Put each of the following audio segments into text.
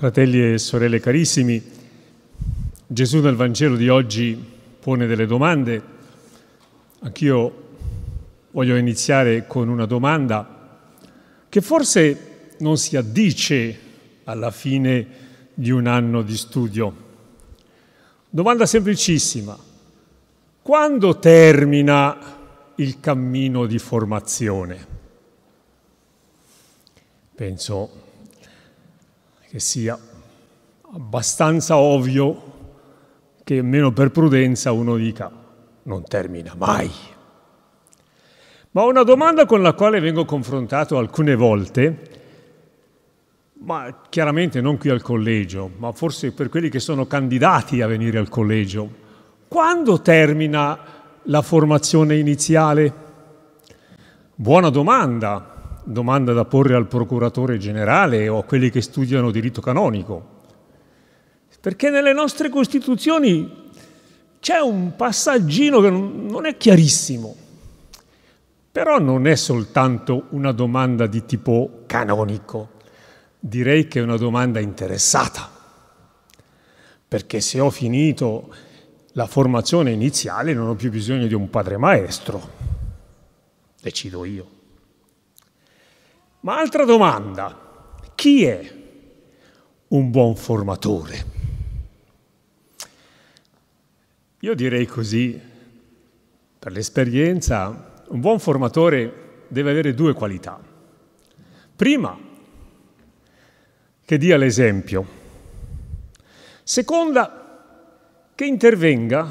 Fratelli e sorelle carissimi, Gesù nel Vangelo di oggi pone delle domande. Anch'io voglio iniziare con una domanda che forse non si addice alla fine di un anno di studio. Domanda semplicissima. Quando termina il cammino di formazione? Penso che sia abbastanza ovvio che meno per prudenza uno dica non termina mai. Ma una domanda con la quale vengo confrontato alcune volte, ma chiaramente non qui al collegio, ma forse per quelli che sono candidati a venire al collegio, quando termina la formazione iniziale? Buona domanda, domanda da porre al procuratore generale o a quelli che studiano diritto canonico. Perché nelle nostre Costituzioni c'è un passaggino che non è chiarissimo, però non è soltanto una domanda di tipo canonico, direi che è una domanda interessata, perché se ho finito la formazione iniziale non ho più bisogno di un padre maestro, decido io ma altra domanda, chi è un buon formatore? Io direi così, per l'esperienza, un buon formatore deve avere due qualità. Prima, che dia l'esempio. Seconda, che intervenga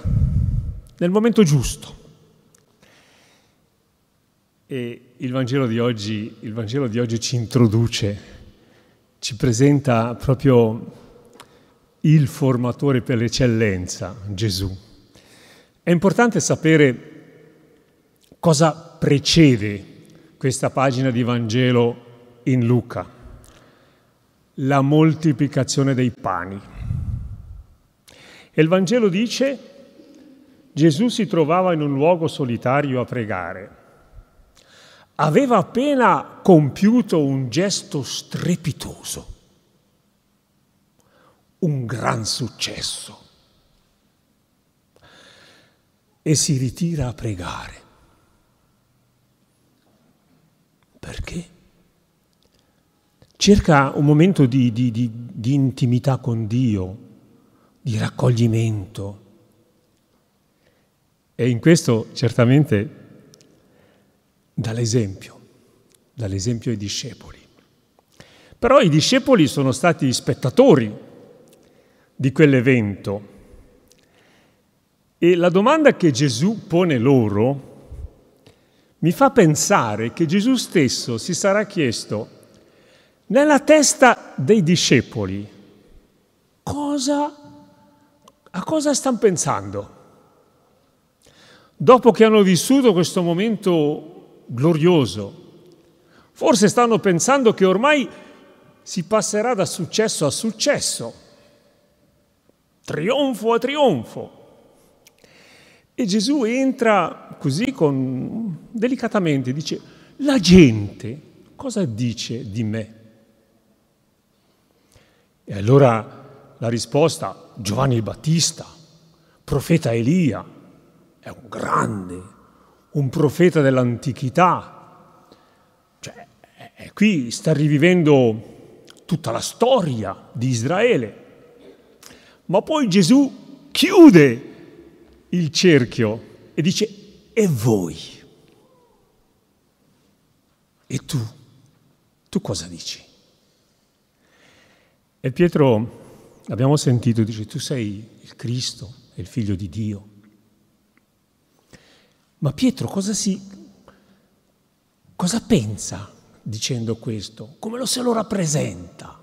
nel momento giusto. E il Vangelo, oggi, il Vangelo di oggi, ci introduce, ci presenta proprio il formatore per l'eccellenza, Gesù. È importante sapere cosa precede questa pagina di Vangelo in Luca. La moltiplicazione dei pani. E il Vangelo dice, Gesù si trovava in un luogo solitario a pregare aveva appena compiuto un gesto strepitoso, un gran successo, e si ritira a pregare. Perché? Cerca un momento di, di, di, di intimità con Dio, di raccoglimento. E in questo certamente dall'esempio, dall'esempio ai discepoli. Però i discepoli sono stati spettatori di quell'evento e la domanda che Gesù pone loro mi fa pensare che Gesù stesso si sarà chiesto nella testa dei discepoli cosa, a cosa stanno pensando. Dopo che hanno vissuto questo momento glorioso. Forse stanno pensando che ormai si passerà da successo a successo, trionfo a trionfo. E Gesù entra così con, delicatamente, dice, la gente cosa dice di me? E allora la risposta, Giovanni il Battista, profeta Elia, è un grande un profeta dell'antichità. Cioè, eh, eh, qui sta rivivendo tutta la storia di Israele. Ma poi Gesù chiude il cerchio e dice, e voi? E tu? Tu cosa dici? E Pietro, abbiamo sentito, dice, tu sei il Cristo, il figlio di Dio. Ma Pietro cosa, si, cosa pensa dicendo questo? Come lo se lo rappresenta?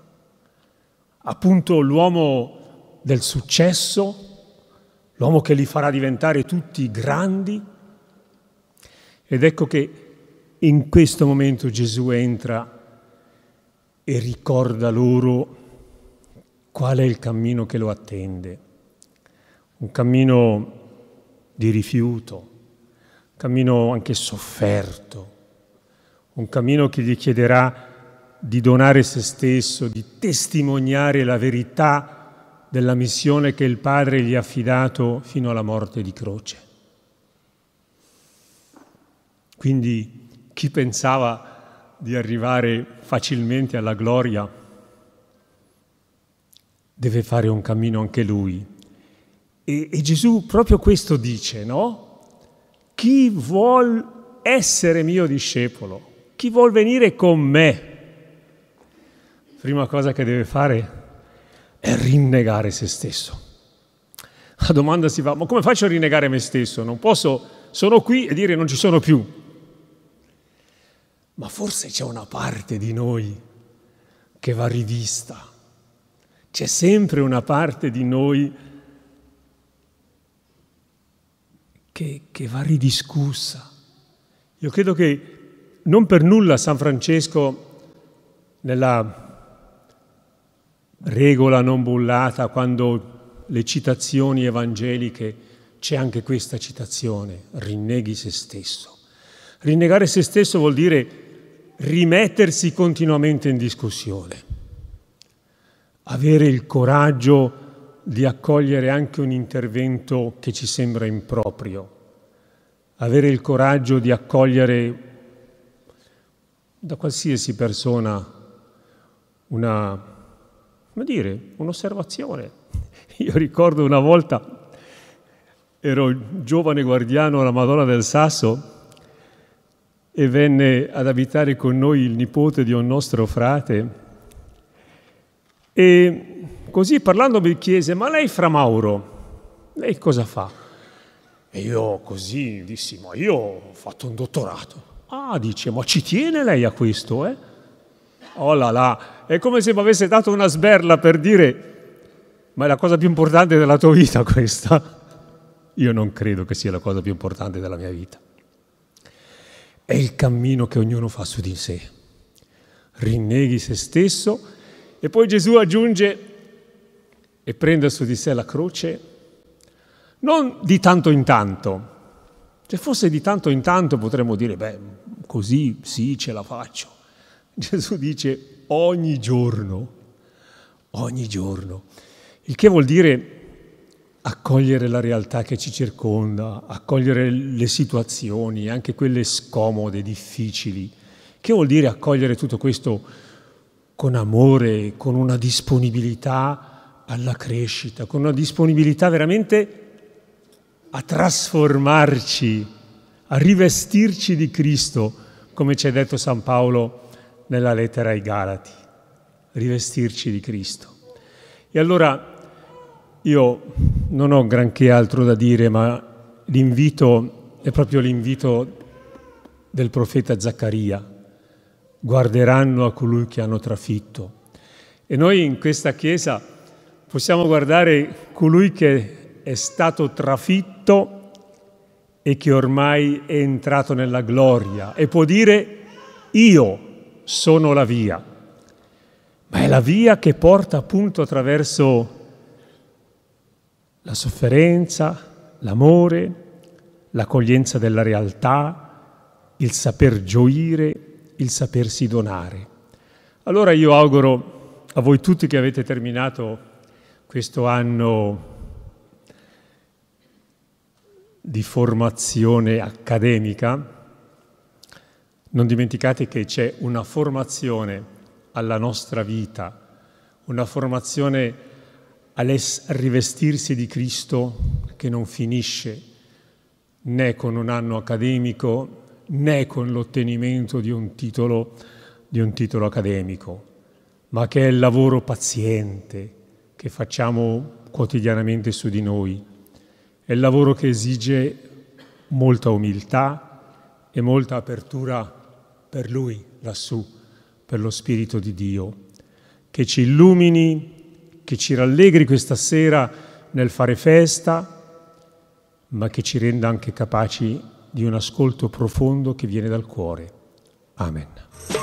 Appunto l'uomo del successo, l'uomo che li farà diventare tutti grandi. Ed ecco che in questo momento Gesù entra e ricorda loro qual è il cammino che lo attende. Un cammino di rifiuto, cammino anche sofferto, un cammino che gli chiederà di donare se stesso, di testimoniare la verità della missione che il Padre gli ha affidato fino alla morte di croce. Quindi chi pensava di arrivare facilmente alla gloria deve fare un cammino anche lui. E, e Gesù proprio questo dice, no? chi vuol essere mio discepolo, chi vuol venire con me, prima cosa che deve fare è rinnegare se stesso. La domanda si fa, ma come faccio a rinnegare me stesso? Non posso, sono qui e dire non ci sono più. Ma forse c'è una parte di noi che va rivista. C'è sempre una parte di noi che che, che va ridiscussa. Io credo che non per nulla San Francesco, nella regola non bullata, quando le citazioni evangeliche c'è anche questa citazione, rinneghi se stesso. Rinnegare se stesso vuol dire rimettersi continuamente in discussione, avere il coraggio di di accogliere anche un intervento che ci sembra improprio, avere il coraggio di accogliere da qualsiasi persona una, come dire, un'osservazione. Io ricordo una volta, ero giovane guardiano alla Madonna del Sasso e venne ad abitare con noi il nipote di un nostro frate e così parlando mi chiese, ma lei fra Mauro, lei cosa fa? E io così dissi, ma io ho fatto un dottorato. Ah, dice, ma ci tiene lei a questo, eh? Oh là là, è come se mi avesse dato una sberla per dire, ma è la cosa più importante della tua vita questa. Io non credo che sia la cosa più importante della mia vita. È il cammino che ognuno fa su di sé. Rinneghi se stesso e poi Gesù aggiunge e prendere su di sé la croce, non di tanto in tanto. Se fosse di tanto in tanto potremmo dire, beh, così sì, ce la faccio. Gesù dice ogni giorno, ogni giorno. Il che vuol dire accogliere la realtà che ci circonda, accogliere le situazioni, anche quelle scomode, difficili. Che vuol dire accogliere tutto questo con amore, con una disponibilità alla crescita, con una disponibilità veramente a trasformarci, a rivestirci di Cristo, come ci ha detto San Paolo nella lettera ai Galati, rivestirci di Cristo. E allora io non ho granché altro da dire, ma l'invito è proprio l'invito del profeta Zaccaria, guarderanno a colui che hanno trafitto. E noi in questa Chiesa possiamo guardare colui che è stato trafitto e che ormai è entrato nella gloria e può dire io sono la via, ma è la via che porta appunto attraverso la sofferenza, l'amore, l'accoglienza della realtà, il saper gioire, il sapersi donare. Allora io auguro a voi tutti che avete terminato questo anno di formazione accademica, non dimenticate che c'è una formazione alla nostra vita, una formazione al rivestirsi di Cristo che non finisce né con un anno accademico né con l'ottenimento di, di un titolo accademico, ma che è il lavoro paziente, che facciamo quotidianamente su di noi. È il lavoro che esige molta umiltà e molta apertura per Lui lassù, per lo Spirito di Dio, che ci illumini, che ci rallegri questa sera nel fare festa, ma che ci renda anche capaci di un ascolto profondo che viene dal cuore. Amen.